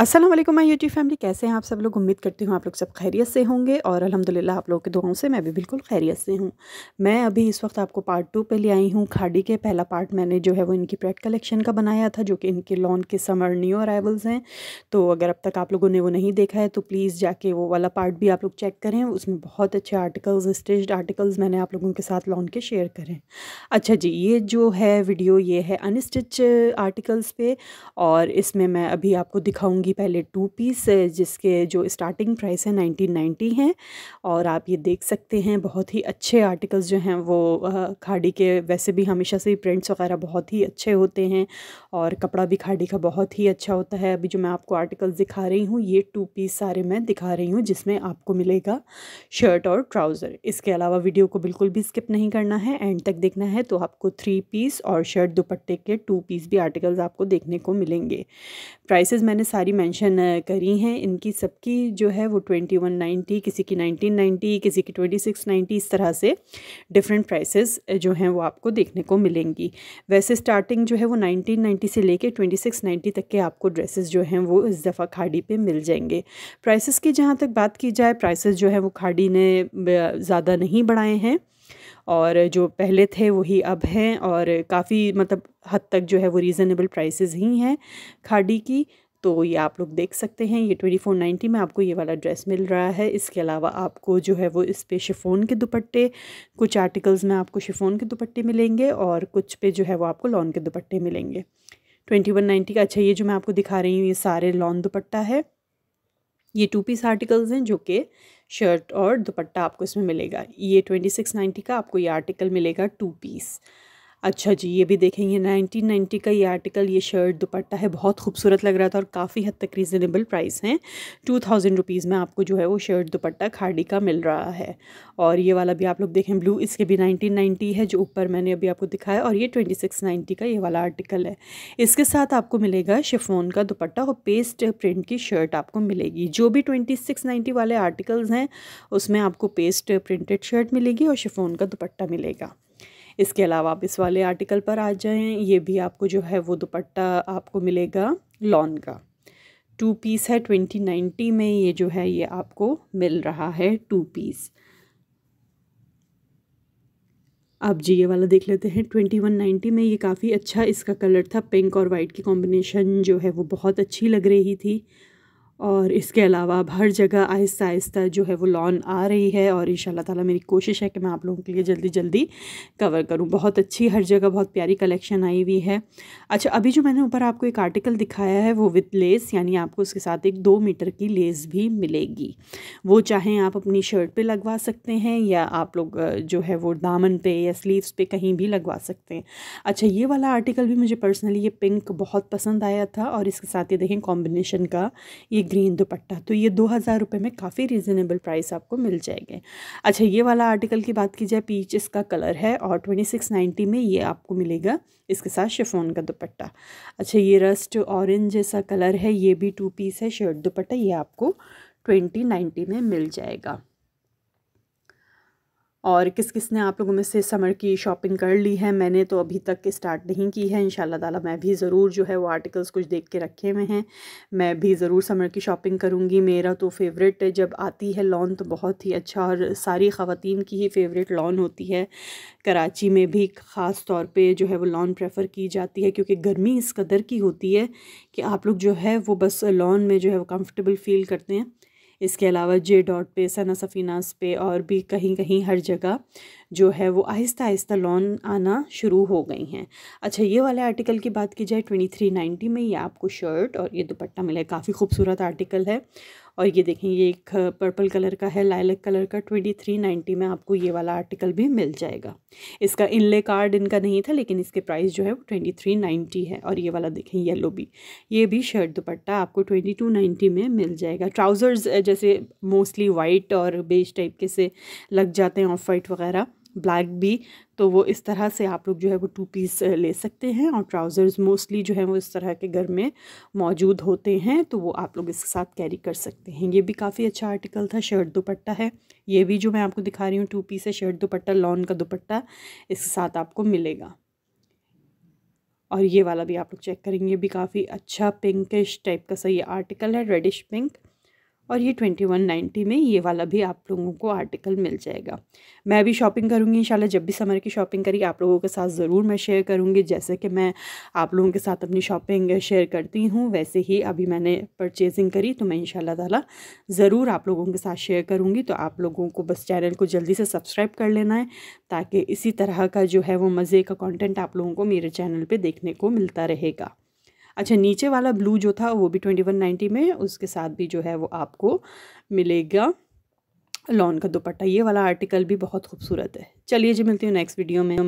असलम मैं YouTube family कैसे हैं आप सब लोग उम्मीद करती हूँ आप लोग सब खैरियत से होंगे और अल्हम्दुलिल्लाह आप लोगों के दुआओं से मैं भी बिल्कुल खैरियत से हूँ मैं अभी इस वक्त आपको पार्ट टू पे ले आई हूँ खाड़ी के पहला पार्ट मैंने जो है वो इनकी प्रेट कलेक्शन का बनाया था जो कि इनके लॉन के समर न्यू अराइवल्स हैं तो अगर अब तक आप लोगों ने वो नहीं देखा है तो प्लीज़ जाके वो वाला पार्ट भी आप लोग चेक करें उसमें बहुत अच्छे आर्टिकल्स स्टिच्ड आर्टिकल्स मैंने आप लोगों के साथ लॉन के शेयर करें अच्छा जी ये जो है वीडियो ये है अनस्टिच आर्टिकल्स पे और इसमें मैं अभी आपको दिखाऊँगी लूँगी पहले टू पीस जिसके जो स्टार्टिंग प्राइस है नाइनटीन नाइन्टी है और आप ये देख सकते हैं बहुत ही अच्छे आर्टिकल्स जो हैं वो खाड़ी के वैसे भी हमेशा से प्रिंट्स वगैरह बहुत ही अच्छे होते हैं और कपड़ा भी खाड़ी का बहुत ही अच्छा होता है अभी जो मैं आपको आर्टिकल्स दिखा रही हूँ ये टू पीस सारे मैं दिखा रही हूँ जिसमें आपको मिलेगा शर्ट और ट्राउज़र इसके अलावा वीडियो को बिल्कुल भी स्किप नहीं करना है एंड तक देखना है तो आपको थ्री पीस और शर्ट दुपट्टे के टू पीस भी आर्टिकल्स आपको देखने को मिलेंगे प्राइसेस मैंने सारी मेंशन करी हैं इनकी सबकी जो है वो ट्वेंटी वन नाइन्टी किसी की नाइनटीन नाइन्टी किसी की ट्वेंटी सिक्स नाइन्टी इस तरह से डिफरेंट प्राइसेस जो हैं वो आपको देखने को मिलेंगी वैसे स्टार्टिंग जो है वो नाइनटीन नाइन्टी से लेके ट्वेंटी सिक्स नाइन्टी तक के आपको ड्रेसेस जो हैं वो इस दफ़ा खाड़ी पे मिल जाएंगे प्राइसेस की जहाँ तक बात की जाए प्राइसेस जो है वो खाड़ी ने ज़्यादा नहीं बढ़ाए हैं और जो पहले थे वही अब हैं और काफ़ी मतलब हद तक जो है वो रीज़नेबल प्राइसेस ही हैं खाड़ी की तो ये आप लोग देख सकते हैं ये ट्वेंटी फोर नाइन्टी में आपको ये वाला ड्रेस मिल रहा है इसके अलावा आपको जो है वो इस पे शिफोन के दुपट्टे कुछ आर्टिकल्स में आपको शिफोन के दुपट्टे मिलेंगे और कुछ पे जो है वो आपको लॉन के दुपट्टे मिलेंगे ट्वेंटी वन नाइन्टी का अच्छा ये जो मैं आपको दिखा रही हूँ ये सारे लॉन दुपट्टा है ये टू पीस आर्टिकल्स हैं जो कि शर्ट और दुपट्टा आपको इसमें मिलेगा ये ट्वेंटी सिक्स नाइन्टी का आपको ये आर्टिकल मिलेगा टू पीस अच्छा जी ये भी देखें देखेंगे 1990 का ये आर्टिकल ये शर्ट दुपट्टा है बहुत खूबसूरत लग रहा था और काफ़ी हद तक रीज़नेबल प्राइस हैं टू थाउजेंड रुपीज़ में आपको जो है वो शर्ट दुपट्टा खाड़ी का मिल रहा है और ये वाला भी आप लोग देखें ब्लू इसके भी 1990 है जो ऊपर मैंने अभी आपको दिखाया और ये 2690 का ये वाला आर्टिकल है इसके साथ आपको मिलेगा शिफोन का दुपट्टा और पेस्ट प्रिंट की शर्ट आपको मिलेगी जो भी नाइन्टी वाले आर्टिकल्स हैं उसमें आपको पेस्ट प्रिंटेड शर्ट मिलेगी और शिफोन का दुपट्टा मिलेगा इसके अलावा आप इस वाले आर्टिकल पर आ जाएं ये भी आपको जो है वो दुपट्टा आपको मिलेगा लॉन का टू पीस है ट्वेंटी नाइन्टी में ये जो है ये आपको मिल रहा है टू पीस आप जी ये वाला देख लेते हैं ट्वेंटी वन नाइन्टी में ये काफ़ी अच्छा इसका कलर था पिंक और वाइट की कॉम्बिनेशन जो है वो बहुत अच्छी लग रही थी और इसके अलावा अब हर जगह आहिस्ता आहिस्ता जो है वो लॉन आ रही है और इन ताला मेरी कोशिश है कि मैं आप लोगों के लिए जल्दी जल्दी कवर करूँ बहुत अच्छी हर जगह बहुत प्यारी कलेक्शन आई हुई है अच्छा अभी जो मैंने ऊपर आपको एक आर्टिकल दिखाया है वो विथ लेस यानी आपको उसके साथ एक दो मीटर की लेस भी मिलेगी वो चाहें आप अपनी शर्ट पर लगवा सकते हैं या आप लोग जो है वो दामन पे या स्लीवस पे कहीं भी लगवा सकते हैं अच्छा ये वाला आर्टिकल भी मुझे पर्सनली ये पिंक बहुत पसंद आया था और इसके साथ ये देखें कॉम्बिनेशन का ये ग्रीन दुपट्टा तो ये दो हज़ार रुपये में काफ़ी रिजनेबल प्राइस आपको मिल जाएंगे अच्छा ये वाला आर्टिकल की बात की जाए पीच इसका कलर है और ट्वेंटी सिक्स नाइन्टी में ये आपको मिलेगा इसके साथ शिफोन का दुपट्टा अच्छा ये रस्ट ऑरेंज जैसा कलर है ये भी टू पीस है शर्ट दुपट्टा ये आपको ट्वेंटी नाइन्टी में मिल जाएगा और किस किस ने आप लोगों में से समर की शॉपिंग कर ली है मैंने तो अभी तक स्टार्ट नहीं की है इन ताला मैं भी ज़रूर जो है वो आर्टिकल्स कुछ देख के रखे हुए हैं मैं भी ज़रूर समर की शॉपिंग करूँगी मेरा तो फेवरेट जब आती है लॉन तो बहुत ही अच्छा और सारी ख़वान की ही फेवरेट लॉन होती है कराची में भी ख़ास तौर पर जो है वो लॉन प्रेफर की जाती है क्योंकि गर्मी इस कदर की होती है कि आप लोग जो है वो बस लॉन में जो है वो कम्फ़र्टेबल फील करते हैं इसके अलावा जे डॉट पे सना सफ़ीनास पे और भी कहीं कहीं हर जगह जो है वो आहिस्ता आहिस्ता लोन आना शुरू हो गई हैं अच्छा ये वाले आर्टिकल की बात की जाए ट्वेंटी थ्री नाइन्टी में ये आपको शर्ट और ये दुपट्टा मिला है काफ़ी खूबसूरत आर्टिकल है और ये देखें ये एक पर्पल कलर का है लाइलक कलर का ट्वेंटी थ्री नाइन्टी में आपको ये वाला आर्टिकल भी मिल जाएगा इसका इनले कार्ड इनका नहीं था लेकिन इसके प्राइस जो है वो ट्वेंटी थ्री नाइन्टी है और ये वाला देखें येलो भी ये भी शर्ट दुपट्टा आपको ट्वेंटी टू नाइन्टी में मिल जाएगा ट्राउज़र्स जैसे मोस्टली वाइट और बेज टाइप के से लग जाते हैं ऑफ वाइट वगैरह ब्लैक भी तो वो इस तरह से आप लोग जो है वो टू पीस ले सकते हैं और ट्राउज़र्स मोस्टली जो है वो इस तरह के घर में मौजूद होते हैं तो वो आप लोग इसके साथ कैरी कर सकते हैं ये भी काफ़ी अच्छा आर्टिकल था शर्ट दुपट्टा है ये भी जो मैं आपको दिखा रही हूँ टू पीस है शर्ट दुपट्टा लॉन का दुपट्टा इसके साथ आपको मिलेगा और ये वाला भी आप लोग चेक करेंगे ये भी काफ़ी अच्छा पिंकिश टाइप का सा ये आर्टिकल है रेडिश पिंक और ये ट्वेंटी वन नाइन्टी में ये वाला भी आप लोगों को आर्टिकल मिल जाएगा मैं भी शॉपिंग करूँगी इन जब भी समर की शॉपिंग करी आप लोगों के साथ ज़रूर मैं शेयर करूँगी जैसे कि मैं आप लोगों के साथ अपनी शॉपिंग शेयर करती हूँ वैसे ही अभी मैंने परचेजिंग करी तो मैं इन ताला ज़रूर आप लोगों के साथ शेयर करूँगी तो आप लोगों को बस चैनल को जल्दी से सब्सक्राइब कर लेना है ताकि इसी तरह का जो है वो मज़े का कॉन्टेंट आप लोगों को मेरे चैनल पर देखने को मिलता रहेगा अच्छा नीचे वाला ब्लू जो था वो भी ट्वेंटी वन नाइन्टी में उसके साथ भी जो है वो आपको मिलेगा लॉन का दुपट्टा ये वाला आर्टिकल भी बहुत खूबसूरत है चलिए जी मिलती हूँ नेक्स्ट वीडियो में